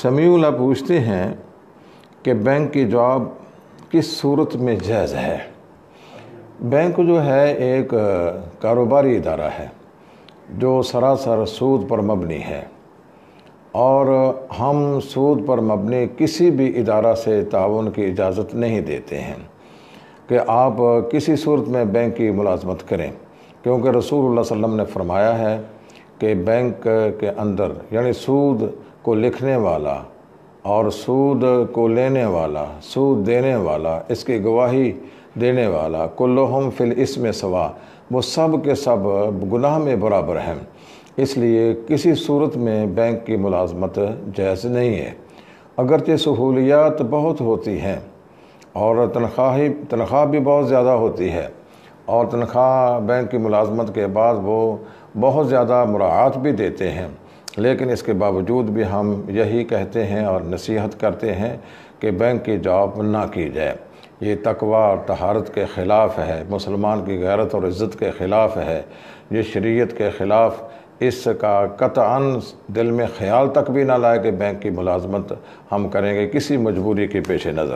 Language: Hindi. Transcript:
शमीउला पूछते हैं कि बैंक की जॉब किस सूरत में जायज़ है बैंक जो है एक कारोबारी इदारा है जो सरासर सूद पर मबनी है और हम सूद पर मबनी किसी भी इदारा से ताउन की इजाज़त नहीं देते हैं कि आप किसी सूरत में बैंक की मुलाजमत करें क्योंकि रसूल वसम ने फरमाया है कि बैंक के अंदर यानी सूद को लिखने वाला और सूद को लेने वाला सूद देने वाला इसकी गवाही देने वाला कुल्लोहम फिल इसमें सवा वो सब के सब गुनाह में बराबर हैं इसलिए किसी सूरत में बैंक की मुलाजमत जायज़ नहीं है अगरचे सहूलियात बहुत होती हैं और तनख्वाह ही तनख्वाह भी बहुत ज़्यादा होती है और तनख्वाह बैंक की मुलाजमत के बाद वो बहुत ज़्यादा मुराहत भी देते हैं लेकिन इसके बावजूद भी हम यही कहते हैं और नसीहत करते हैं कि बैंक की जॉब ना की जाए ये तकवा और तहारत के ख़िलाफ़ है मुसलमान की गैरत और इज़्ज़त के ख़िलाफ़ है ये शरीयत के ख़िलाफ़ इसका कतान दिल में ख्याल तक भी ना लाए कि बैंक की मुलाजमत हम करेंगे किसी मजबूरी के पेश नज़र